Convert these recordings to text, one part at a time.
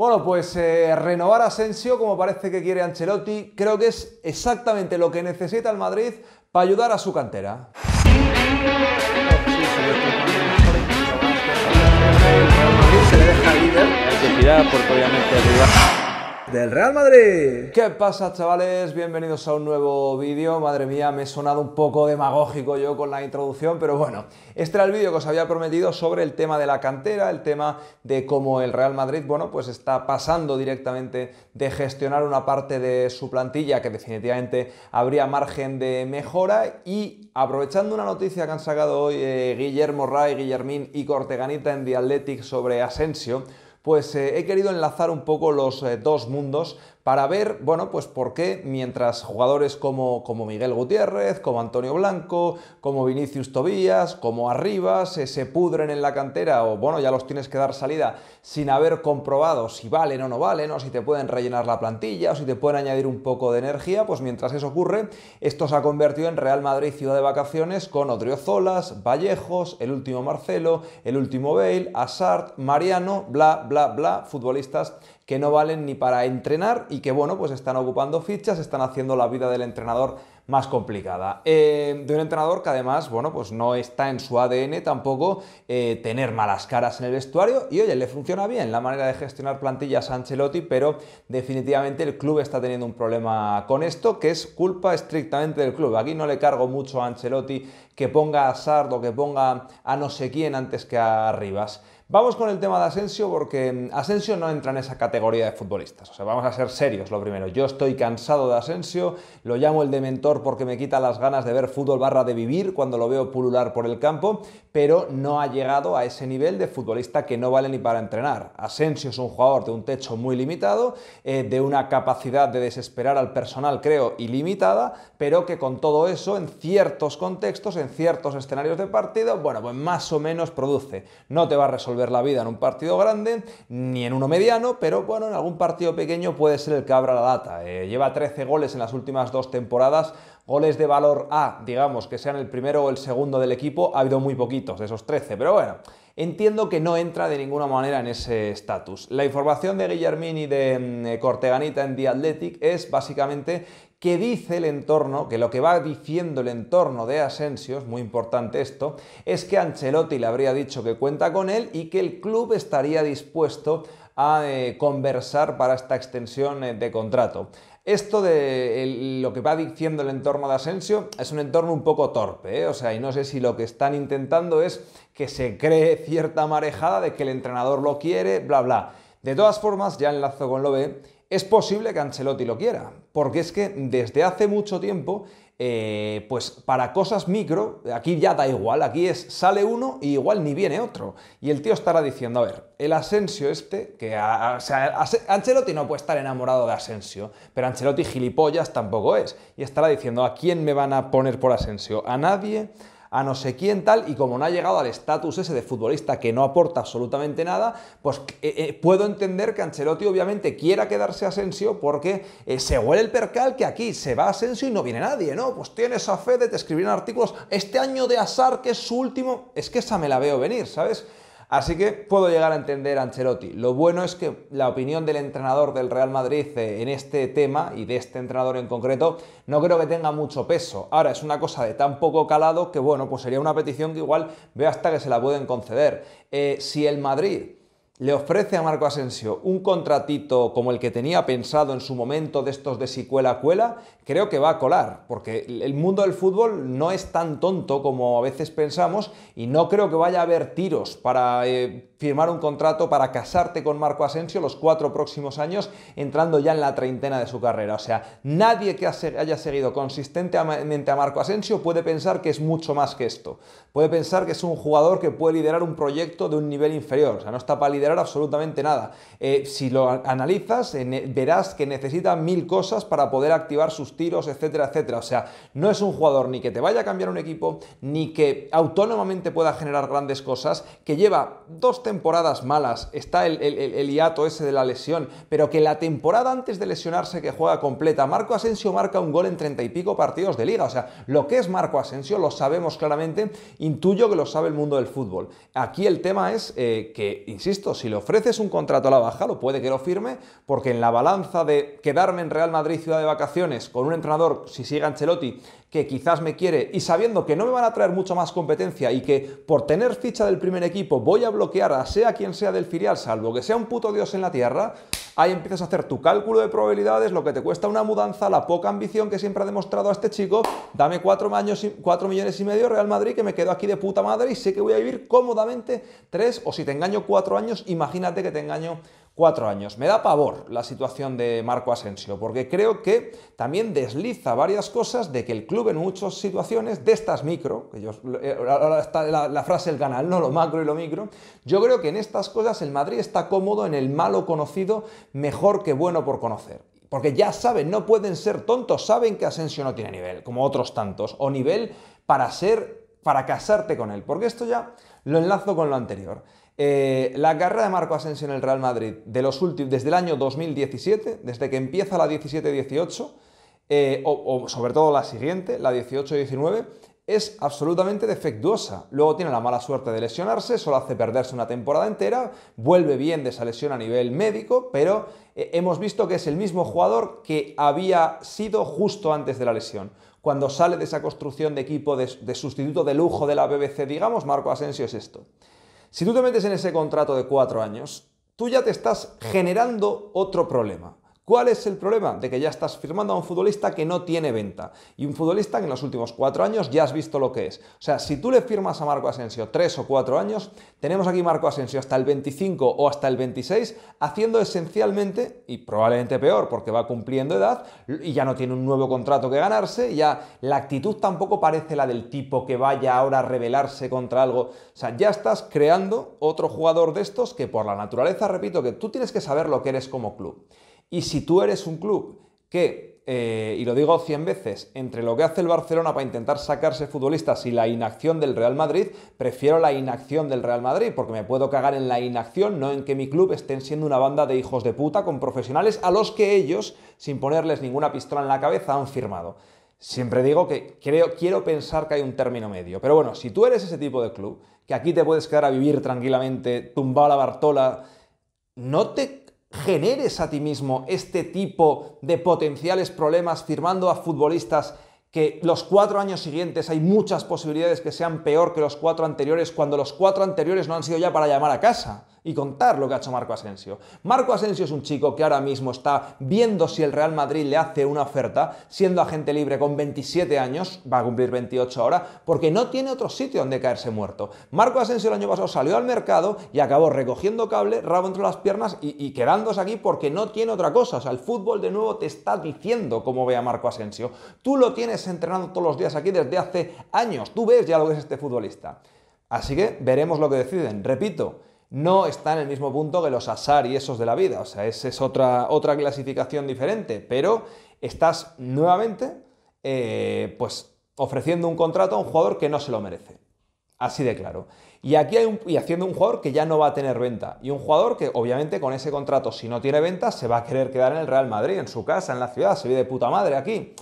Bueno, pues eh, renovar Asensio, como parece que quiere Ancelotti, creo que es exactamente lo que necesita el Madrid para ayudar a su cantera del Real Madrid. ¿Qué pasa chavales? Bienvenidos a un nuevo vídeo. Madre mía, me he sonado un poco demagógico yo con la introducción, pero bueno, este era el vídeo que os había prometido sobre el tema de la cantera, el tema de cómo el Real Madrid, bueno, pues está pasando directamente de gestionar una parte de su plantilla que definitivamente habría margen de mejora y aprovechando una noticia que han sacado hoy eh, Guillermo Ray, Guillermín y Corteganita en The Athletic sobre Asensio, pues eh, he querido enlazar un poco los eh, dos mundos para ver, bueno, pues por qué mientras jugadores como, como Miguel Gutiérrez, como Antonio Blanco, como Vinicius Tobías, como Arriba, se, pudren en la cantera o, bueno, ya los tienes que dar salida sin haber comprobado si valen o no valen, o si te pueden rellenar la plantilla, o si te pueden añadir un poco de energía, pues mientras eso ocurre, esto se ha convertido en Real Madrid ciudad de vacaciones con Zolas, Vallejos, el último Marcelo, el último Bale, Asart, Mariano, bla, bla, bla, futbolistas que no valen ni para entrenar y que, bueno, pues están ocupando fichas, están haciendo la vida del entrenador más complicada. Eh, de un entrenador que además, bueno, pues no está en su ADN tampoco eh, tener malas caras en el vestuario y oye, le funciona bien la manera de gestionar plantillas a Ancelotti, pero definitivamente el club está teniendo un problema con esto que es culpa estrictamente del club. Aquí no le cargo mucho a Ancelotti que ponga a Sardo, que ponga a no sé quién antes que a Rivas. Vamos con el tema de Asensio porque mm, Asensio no entra en esa categoría de futbolistas. O sea, vamos a ser serios lo primero. Yo estoy cansado de Asensio, lo llamo el dementor porque me quita las ganas de ver fútbol barra de vivir cuando lo veo pulular por el campo, pero no ha llegado a ese nivel de futbolista que no vale ni para entrenar. Asensio es un jugador de un techo muy limitado, eh, de una capacidad de desesperar al personal, creo, ilimitada, pero que con todo eso, en ciertos contextos, en ciertos escenarios de partido, bueno, pues más o menos produce. No te va a resolver ver la vida en un partido grande, ni en uno mediano, pero bueno, en algún partido pequeño puede ser el que abra la data. Eh, lleva 13 goles en las últimas dos temporadas, goles de valor A, digamos, que sean el primero o el segundo del equipo, ha habido muy poquitos de esos 13, pero bueno, entiendo que no entra de ninguna manera en ese estatus. La información de Guillermini de mm, Corteganita en The Athletic es básicamente que dice el entorno, que lo que va diciendo el entorno de Asensio, es muy importante esto, es que Ancelotti le habría dicho que cuenta con él y que el club estaría dispuesto a eh, conversar para esta extensión eh, de contrato. Esto de lo que va diciendo el entorno de Asensio es un entorno un poco torpe, ¿eh? o sea, y no sé si lo que están intentando es que se cree cierta marejada de que el entrenador lo quiere, bla, bla. De todas formas, ya enlazo con lo B, es posible que Ancelotti lo quiera, porque es que desde hace mucho tiempo, eh, pues para cosas micro, aquí ya da igual, aquí es sale uno y igual ni viene otro. Y el tío estará diciendo, a ver, el Asensio este, que Ancelotti no puede estar enamorado de Asensio, pero Ancelotti gilipollas tampoco es. Y estará diciendo, ¿a quién me van a poner por Asensio? ¿A nadie? a no sé quién tal, y como no ha llegado al estatus ese de futbolista que no aporta absolutamente nada, pues eh, eh, puedo entender que Ancelotti obviamente quiera quedarse Asensio porque eh, se huele el percal que aquí se va Asensio y no viene nadie, ¿no? Pues tiene esa fe de te escribir artículos, este año de azar que es su último, es que esa me la veo venir, ¿sabes? Así que puedo llegar a entender a Ancelotti. Lo bueno es que la opinión del entrenador del Real Madrid eh, en este tema y de este entrenador en concreto no creo que tenga mucho peso. Ahora es una cosa de tan poco calado que bueno, pues sería una petición que igual veo hasta que se la pueden conceder. Eh, si el Madrid le ofrece a Marco Asensio un contratito como el que tenía pensado en su momento de estos de si cuela cuela, creo que va a colar, porque el mundo del fútbol no es tan tonto como a veces pensamos y no creo que vaya a haber tiros para eh, firmar un contrato para casarte con Marco Asensio los cuatro próximos años, entrando ya en la treintena de su carrera. O sea, nadie que haya seguido consistentemente a Marco Asensio puede pensar que es mucho más que esto. Puede pensar que es un jugador que puede liderar un proyecto de un nivel inferior. O sea, no está para liderar absolutamente nada. Eh, si lo analizas, eh, verás que necesita mil cosas para poder activar sus tiros, etcétera, etcétera. O sea, no es un jugador ni que te vaya a cambiar un equipo, ni que autónomamente pueda generar grandes cosas, que lleva dos tres temporadas malas, está el, hiato ese de la lesión, pero que la temporada antes de lesionarse que juega completa, Marco Asensio marca un gol en treinta y pico partidos de liga. O sea, lo que es Marco Asensio lo sabemos claramente, intuyo que lo sabe el mundo del fútbol. Aquí el tema es eh, que, insisto, si le ofreces un contrato a la baja, lo puede que lo firme, porque en la balanza de quedarme en Real Madrid ciudad de vacaciones con un entrenador, si sigue Ancelotti, que quizás me quiere, y sabiendo que no me van a traer mucho más competencia y que por tener ficha del primer equipo voy a bloquear a sea quien sea del filial, salvo que sea un puto dios en la tierra, ahí empiezas a hacer tu cálculo de probabilidades, lo que te cuesta una mudanza, la poca ambición que siempre ha demostrado a este chico, dame 4 años, cuatro millones y medio Real Madrid, que me quedo aquí de puta madre y sé que voy a vivir cómodamente tres o si te engaño cuatro años, imagínate que te engaño cuatro años. Me da pavor la situación de Marco Asensio, porque creo que también desliza varias cosas de que el club en muchas situaciones, de estas micro, que eh, ahora está la, frase el canal, no lo macro y lo micro, yo creo que en estas cosas el Madrid está cómodo en el malo conocido, mejor que bueno por conocer. Porque ya saben, no pueden ser tontos, saben que Asensio no tiene nivel, como otros tantos, o nivel para ser, para casarte con él, porque esto ya lo enlazo con lo anterior. Eh, la carrera de Marco Asensio en el Real Madrid, de los últimos, desde el año 2017, desde que empieza la 17-18, eh, o, sobre todo la siguiente, la 18-19, es absolutamente defectuosa. Luego tiene la mala suerte de lesionarse, solo hace perderse una temporada entera, vuelve bien de esa lesión a nivel médico, pero eh, hemos visto que es el mismo jugador que había sido justo antes de la lesión cuando sale de esa construcción de equipo de, sustituto de lujo de la BBC, digamos, Marco Asensio es esto. Si tú te metes en ese contrato de cuatro años, tú ya te estás generando otro problema. ¿Cuál es el problema? De que ya estás firmando a un futbolista que no tiene venta y un futbolista que en los últimos cuatro años ya has visto lo que es. O sea, si tú le firmas a Marco Asensio tres o cuatro años, tenemos aquí Marco Asensio hasta el 25 o hasta el 26, haciendo esencialmente, y probablemente peor porque va cumpliendo edad y ya no tiene un nuevo contrato que ganarse, ya la actitud tampoco parece la del tipo que vaya ahora a rebelarse contra algo. O sea, ya estás creando otro jugador de estos que por la naturaleza, repito, que tú tienes que saber lo que eres como club. Y si tú eres un club que, eh, y lo digo cien veces, entre lo que hace el Barcelona para intentar sacarse futbolistas y la inacción del Real Madrid, prefiero la inacción del Real Madrid, porque me puedo cagar en la inacción, no en que mi club estén siendo una banda de hijos de puta con profesionales a los que ellos, sin ponerles ninguna pistola en la cabeza, han firmado. Siempre digo que creo, quiero pensar que hay un término medio. Pero bueno, si tú eres ese tipo de club, que aquí te puedes quedar a vivir tranquilamente, tumbado a la Bartola, no te generes a ti mismo este tipo de potenciales problemas firmando a futbolistas que los cuatro años siguientes hay muchas posibilidades que sean peor que los cuatro anteriores cuando los cuatro anteriores no han sido ya para llamar a casa y contar lo que ha hecho Marco Asensio. Marco Asensio es un chico que ahora mismo está viendo si el Real Madrid le hace una oferta, siendo agente libre con 27 años, va a cumplir 28 ahora, porque no tiene otro sitio donde caerse muerto. Marco Asensio el año pasado salió al mercado y acabó recogiendo cable, rabo entre las piernas y, quedándose aquí porque no tiene otra cosa. O sea, el fútbol de nuevo te está diciendo cómo ve a Marco Asensio. Tú lo tienes entrenando todos los días aquí desde hace años. Tú ves ya lo que es este futbolista. Así que veremos lo que deciden. Repito, no está en el mismo punto que los asar y esos de la vida. O sea, esa es otra, otra clasificación diferente, pero estás nuevamente eh, pues, ofreciendo un contrato a un jugador que no se lo merece. Así de claro. Y aquí hay un, haciendo un jugador que ya no va a tener venta. Y un jugador que, obviamente, con ese contrato, si no tiene venta, se va a querer quedar en el Real Madrid, en su casa, en la ciudad, se vive de puta madre aquí.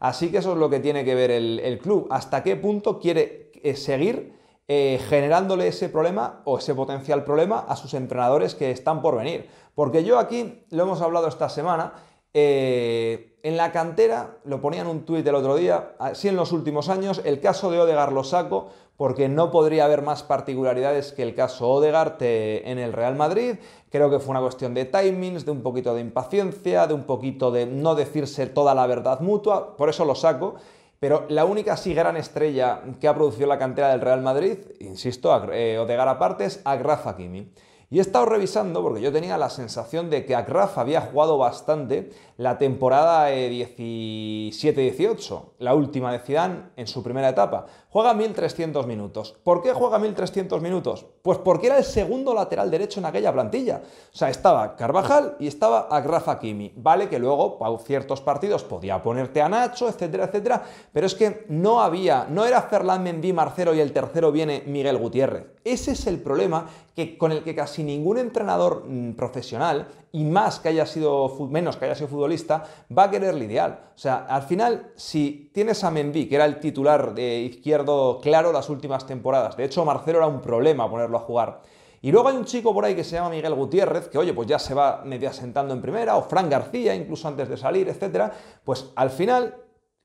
Así que eso es lo que tiene que ver el club. ¿Hasta qué punto quiere eh, seguir eh, generándole ese problema o ese potencial problema a sus entrenadores que están por venir. Porque yo aquí, lo hemos hablado esta semana, eh, en la cantera, lo ponía en un tuit el otro día, así en los últimos años, el caso de Odegar lo saco porque no podría haber más particularidades que el caso Odegar eh, en el Real Madrid. Creo que fue una cuestión de timings, de un poquito de impaciencia, de un poquito de no decirse toda la verdad mutua, por eso lo saco. Pero la única así gran estrella que ha producido la cantera del Real Madrid, insisto, eh, Odegar aparte, es Agraf Hakimi. Y he estado revisando porque yo tenía la sensación de que Akraf había jugado bastante la temporada 17-18, eh, la última de Zidane en su primera etapa. Juega 1300 minutos. ¿Por qué juega 1300 minutos? Pues porque era el segundo lateral derecho en aquella plantilla. O sea, estaba Carvajal y estaba Akraf Hakimi. Vale que luego para ciertos partidos podía ponerte a Nacho, etcétera, etcétera, pero es que no había, no era Ferland Mendy Marcelo y el tercero viene Miguel Gutiérrez. Ese es el problema que, con el que casi ningún entrenador mm, profesional, y más que haya sido, menos que haya sido futbolista, va a querer lidiar. O sea, al final, si tienes a Mendy, que era el titular de izquierdo claro las últimas temporadas, de hecho Marcelo era un problema ponerlo a jugar, y luego hay un chico por ahí que se llama Miguel Gutiérrez, que oye, pues ya se va media sentando en primera, o Fran García, incluso antes de salir, etcétera, pues al final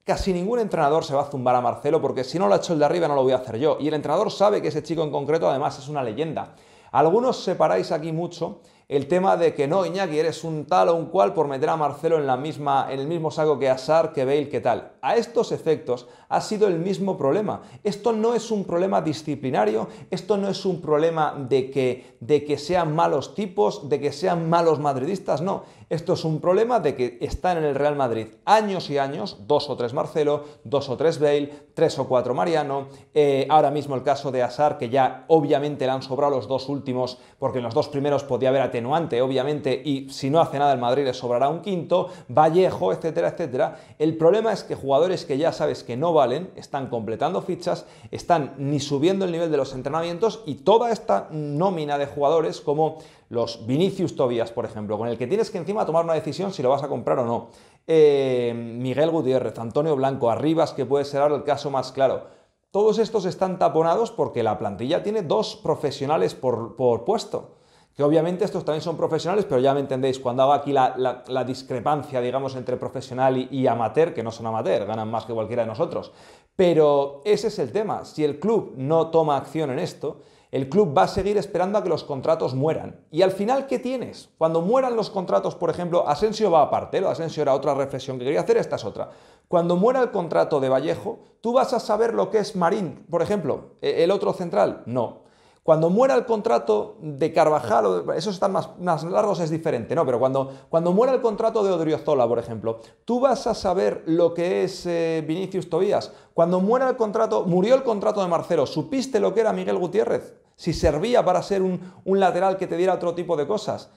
casi ningún entrenador se va a zumbar a Marcelo, porque si no lo ha hecho el de arriba, no lo voy a hacer yo. Y el entrenador sabe que ese chico en concreto, además, es una leyenda. Algunos separáis aquí mucho el tema de que no, Iñaki, eres un tal o un cual por meter a Marcelo en, la misma, en el mismo saco que Asar, que Bale, que tal. A estos efectos ha sido el mismo problema. Esto no es un problema disciplinario, esto no es un problema de que, de que sean malos tipos, de que sean malos madridistas, no. Esto es un problema de que están en el Real Madrid años y años, dos o tres Marcelo, dos o tres Bale, tres o cuatro Mariano, eh, ahora mismo el caso de Asar, que ya obviamente le han sobrado los dos últimos, porque en los dos primeros podía haber atendido obviamente, y si no hace nada el Madrid le sobrará un quinto, Vallejo, etcétera, etcétera. El problema es que jugadores que ya sabes que no valen, están completando fichas, están ni subiendo el nivel de los entrenamientos y toda esta nómina de jugadores como los Vinicius Tobias, por ejemplo, con el que tienes que encima tomar una decisión si lo vas a comprar o no. Eh, Miguel Gutiérrez, Antonio Blanco, Arribas, que puede ser ahora el caso más claro. Todos estos están taponados porque la plantilla tiene dos profesionales por puesto obviamente estos también son profesionales, pero ya me entendéis, cuando hago aquí la, discrepancia, digamos, entre profesional y, amateur, que no son amateur, ganan más que cualquiera de nosotros. Pero ese es el tema. Si el club no toma acción en esto, el club va a seguir esperando a que los contratos mueran. Y al final, ¿qué tienes? Cuando mueran los contratos, por ejemplo, Asensio va aparte, lo Asensio era otra reflexión que quería hacer, esta es otra. Cuando muera el contrato de Vallejo, ¿tú vas a saber lo que es Marín, por ejemplo, ¿e-, el otro central? No, cuando muera el contrato de Carvajal, esos están más, largos, es diferente, ¿no? Pero cuando, cuando muera el contrato de Odriozola, por ejemplo, tú vas a saber lo que es eh, Vinicius Tobías. Cuando muera el contrato, murió el contrato de Marcelo, ¿supiste lo que era Miguel Gutiérrez? Si servía para ser un, un lateral que te diera otro tipo de cosas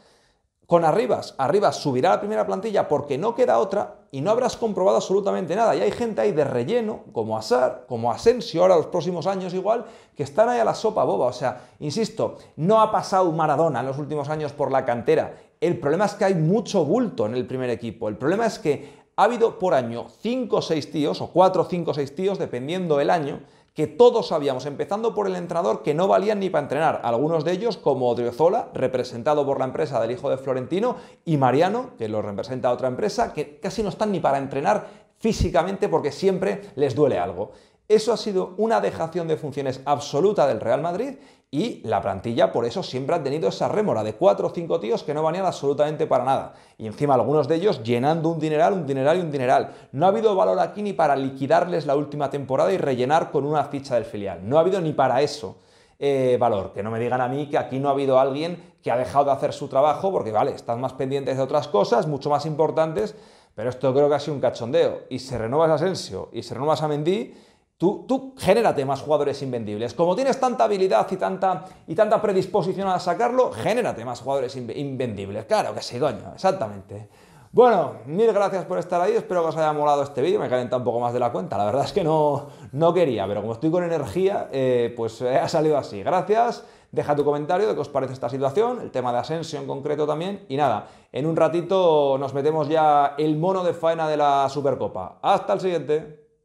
con Arribas. Arribas subirá la primera plantilla porque no queda otra y no habrás comprobado absolutamente nada. Y hay gente ahí de relleno, como Asar, como Asensio, ahora los próximos años igual, que están ahí a la sopa boba. O sea, insisto, no ha pasado Maradona en los últimos años por la cantera. El problema es que hay mucho bulto en el primer equipo. El problema es que ha habido por año 5 o 6 tíos, o 4 o 5 o 6 tíos, dependiendo del año, que todos sabíamos, empezando por el entrenador, que no valían ni para entrenar. Algunos de ellos, como Odriozola, representado por la empresa del hijo de Florentino, y Mariano, que lo representa otra empresa, que casi no están ni para entrenar físicamente porque siempre les duele algo. Eso ha sido una dejación de funciones absoluta del Real Madrid y la plantilla por eso siempre ha tenido esa rémora de cuatro o cinco tíos que no valían absolutamente para nada. Y encima algunos de ellos llenando un dineral, un dineral y un dineral. No ha habido valor aquí ni para liquidarles la última temporada y rellenar con una ficha del filial. No ha habido ni para eso. Eh, valor. Que no me digan a mí que aquí no ha habido alguien que ha dejado de hacer su trabajo, porque vale, están más pendientes de otras cosas, mucho más importantes, pero esto creo que ha sido un cachondeo. Y se renueva Asensio, y se renueva Mendy, Tú, tú générate más jugadores invendibles. Como tienes tanta habilidad y tanta, y tanta predisposición a sacarlo, générate más jugadores invendibles. Claro que sí, coño, exactamente. Bueno, mil gracias por estar ahí, espero que os haya molado este vídeo, me calenta un poco más de la cuenta, la verdad es que no, no quería, pero como estoy con energía, eh, pues eh, ha salido así. Gracias, deja tu comentario de qué os parece esta situación, el tema de ascenso en concreto también, y nada, en un ratito nos metemos ya el mono de faena de la Supercopa. Hasta el siguiente.